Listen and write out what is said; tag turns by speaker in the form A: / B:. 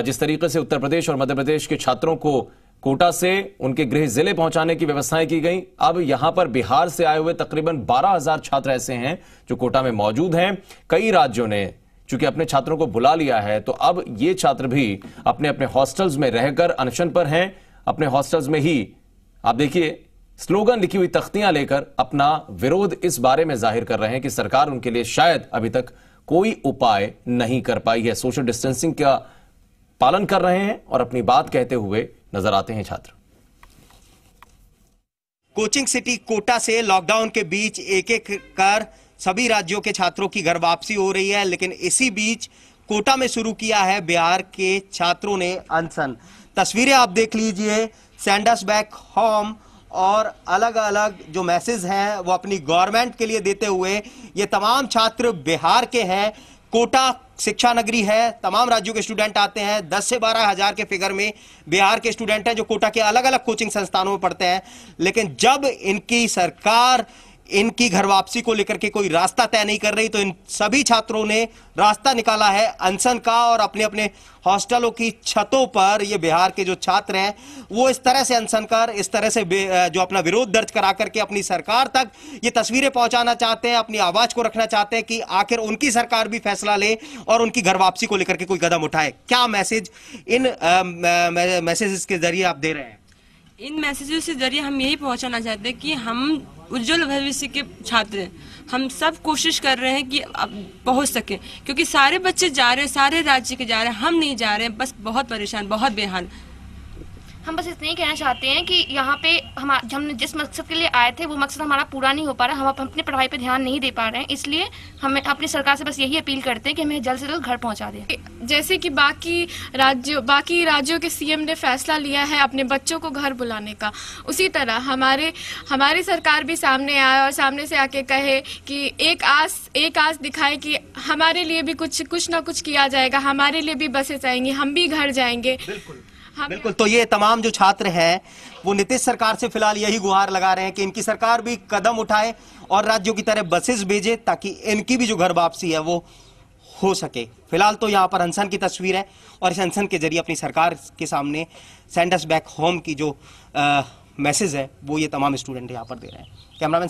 A: जिस तरीके से उत्तर प्रदेश और मध्य प्रदेश के छात्रों को कोटा से उनके गृह जिले पहुंचाने की व्यवस्थाएं की गई अब यहां पर बिहार से आए हुए तकरीबन 12,000 छात्र ऐसे हैं जो कोटा में मौजूद हैं कई राज्यों ने चूंकि अपने छात्रों को बुला लिया है तो अब ये छात्र भी अपने अपने हॉस्टल्स में रहकर अनशन पर हैं अपने हॉस्टल्स में ही आप देखिए स्लोगन लिखी हुई तख्तियां लेकर अपना विरोध इस बारे में जाहिर कर रहे हैं कि सरकार उनके लिए शायद अभी तक कोई उपाय नहीं कर पाई है सोशल डिस्टेंसिंग का पालन कर रहे हैं और अपनी बात कहते हुए नजर आते हैं छात्र
B: कोचिंग सिटी कोटा से लॉकडाउन के बीच एक एक कर सभी राज्यों के छात्रों की घर वापसी हो रही है लेकिन इसी बीच कोटा में शुरू किया है बिहार के छात्रों ने अनशन तस्वीरें आप देख लीजिए सेंडस बैक होम और अलग अलग जो मैसेज हैं वो अपनी गवर्नमेंट के लिए देते हुए ये तमाम छात्र बिहार के हैं कोटा शिक्षा नगरी है तमाम राज्यों के स्टूडेंट आते हैं दस से बारह हजार के फिगर में बिहार के स्टूडेंट हैं जो कोटा के अलग अलग कोचिंग संस्थानों में पढ़ते हैं लेकिन जब इनकी सरकार इनकी घर वापसी को लेकर के कोई रास्ता तय नहीं कर रही तो इन सभी छात्रों ने रास्ता निकाला है अनशन का और अपने अपने हॉस्टलों की छतों पर ये बिहार के जो छात्र हैं वो इस तरह से अनशन कर इस तरह से जो अपना विरोध दर्ज करा करके अपनी सरकार तक ये तस्वीरें पहुंचाना चाहते हैं अपनी आवाज को रखना चाहते हैं कि आखिर उनकी सरकार भी फैसला ले और उनकी घर वापसी को लेकर के कोई कदम उठाए क्या मैसेज इन मैसेज के जरिए आप दे रहे हैं
C: इन मैसेजेस के जरिए हम यही पहुंचाना चाहते हैं कि हम उज्जवल भविष्य के छात्र हैं हम सब कोशिश कर रहे हैं कि अब पहुंच सकें क्योंकि सारे बच्चे जा रहे हैं सारे राज्य के जा रहे हैं हम नहीं जा रहे हैं बस बहुत परेशान बहुत बेहाल
D: हम बस इतना ही कहना चाहते हैं कि यहाँ पे हम जिस मकसद के लिए आए थे वो मकसद हमारा पूरा नहीं हो पा रहा हम अपनी पढ़ाई पे ध्यान नहीं दे पा रहे हैं इसलिए हमें अपनी सरकार से बस यही अपील करते हैं कि हमें जल्द से जल्द घर पहुँचा दें जैसे कि बाकी राज्यों बाकी राज्यों के सीएम ने फैसला लिया है अपने बच्चों को घर बुलाने का उसी तरह हमारे हमारी सरकार भी सामने आए और सामने से आके कहे कि एक आस एक आस दिखाए कि हमारे लिए भी कुछ कुछ ना कुछ किया जाएगा हमारे लिए भी बसेस आएंगी हम भी घर जाएंगे बिल्कुल
B: हाँ, बिल्कुल तो ये तमाम जो छात्र हैं वो नीतीश सरकार से फिलहाल यही गुहार लगा रहे हैं कि इनकी सरकार भी कदम उठाए और राज्यों की तरह बसेस भेजे ताकि इनकी भी जो घर वापसी है वो हो सके फिलहाल तो यहाँ पर अनसन की तस्वीर है और इस अनसन के जरिए अपनी सरकार के सामने सेंडस बैक होम की जो मैसेज है वो ये तमाम स्टूडेंट यहाँ पर दे रहे हैं कैमरामैन